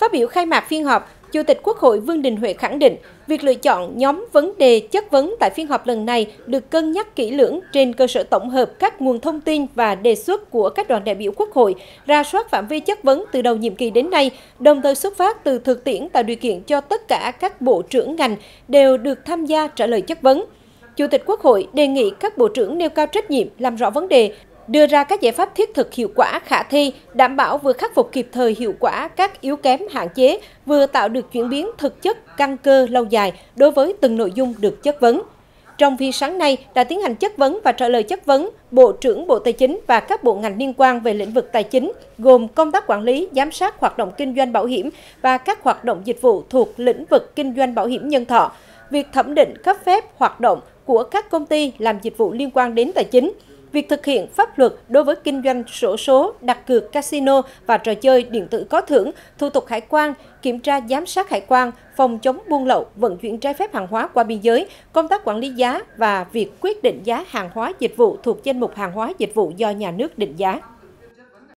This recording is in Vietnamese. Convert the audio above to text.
Phát biểu khai mạc phiên họp, Chủ tịch Quốc hội Vương Đình Huệ khẳng định, việc lựa chọn nhóm vấn đề chất vấn tại phiên họp lần này được cân nhắc kỹ lưỡng trên cơ sở tổng hợp các nguồn thông tin và đề xuất của các đoàn đại biểu Quốc hội, ra soát phạm vi chất vấn từ đầu nhiệm kỳ đến nay, đồng thời xuất phát từ thực tiễn tạo điều kiện cho tất cả các bộ trưởng ngành đều được tham gia trả lời chất vấn. Chủ tịch Quốc hội đề nghị các bộ trưởng nêu cao trách nhiệm làm rõ vấn đề, đưa ra các giải pháp thiết thực hiệu quả khả thi, đảm bảo vừa khắc phục kịp thời hiệu quả các yếu kém hạn chế, vừa tạo được chuyển biến thực chất căn cơ lâu dài đối với từng nội dung được chất vấn. Trong phiên sáng nay đã tiến hành chất vấn và trả lời chất vấn Bộ trưởng Bộ Tài chính và các bộ ngành liên quan về lĩnh vực tài chính, gồm công tác quản lý, giám sát hoạt động kinh doanh bảo hiểm và các hoạt động dịch vụ thuộc lĩnh vực kinh doanh bảo hiểm nhân thọ, việc thẩm định cấp phép hoạt động của các công ty làm dịch vụ liên quan đến tài chính, việc thực hiện pháp luật đối với kinh doanh sổ số, đặt cược casino và trò chơi điện tử có thưởng, thủ tục hải quan, kiểm tra giám sát hải quan, phòng chống buôn lậu, vận chuyển trái phép hàng hóa qua biên giới, công tác quản lý giá và việc quyết định giá hàng hóa dịch vụ thuộc danh mục hàng hóa dịch vụ do nhà nước định giá.